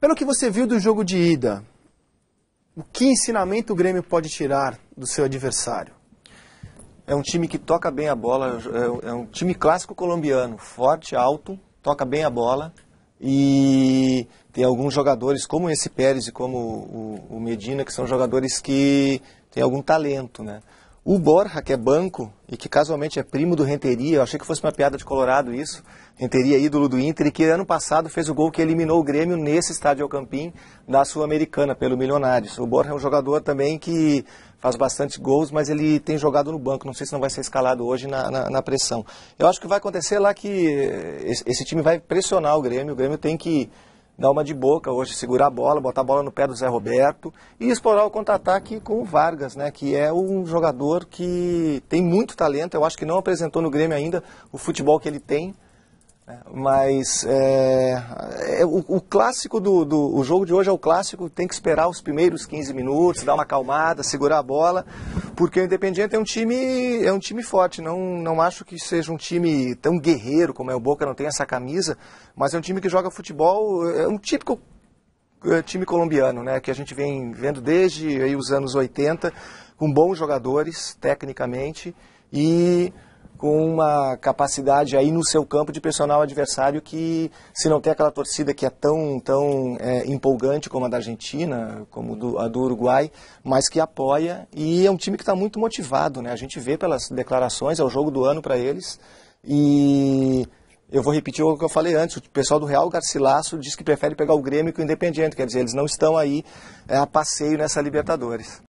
Pelo que você viu do jogo de ida, o que ensinamento o Grêmio pode tirar do seu adversário? É um time que toca bem a bola, é, é um time clássico colombiano, forte, alto, toca bem a bola e tem alguns jogadores como esse Pérez e como o Medina que são jogadores que têm algum talento, né? O Borja, que é banco e que casualmente é primo do Renteria, eu achei que fosse uma piada de Colorado isso. Renteria, ídolo do Inter, e que ano passado fez o gol que eliminou o Grêmio nesse estádio Alcampim da Sul-Americana, pelo Milionários. O Borja é um jogador também que faz bastante gols, mas ele tem jogado no banco. Não sei se não vai ser escalado hoje na, na, na pressão. Eu acho que vai acontecer lá que esse, esse time vai pressionar o Grêmio. O Grêmio tem que dar uma de boca hoje, segurar a bola, botar a bola no pé do Zé Roberto e explorar o contra-ataque com o Vargas, né, que é um jogador que tem muito talento, eu acho que não apresentou no Grêmio ainda o futebol que ele tem, mas é, é, o, o, clássico do, do o jogo de hoje é o clássico, tem que esperar os primeiros 15 minutos, dar uma acalmada, segurar a bola, porque o Independiente é um time, é um time forte. Não, não acho que seja um time tão guerreiro como é o Boca, não tem essa camisa, mas é um time que joga futebol, é um típico é, time colombiano, né, que a gente vem vendo desde aí, os anos 80, com bons jogadores, tecnicamente, e com uma capacidade aí no seu campo de personal adversário que, se não tem aquela torcida que é tão, tão é, empolgante como a da Argentina, como do, a do Uruguai, mas que apoia e é um time que está muito motivado, né? A gente vê pelas declarações, é o jogo do ano para eles e eu vou repetir o que eu falei antes, o pessoal do Real Garcilasso diz que prefere pegar o Grêmio que o Independiente, quer dizer, eles não estão aí é, a passeio nessa Libertadores.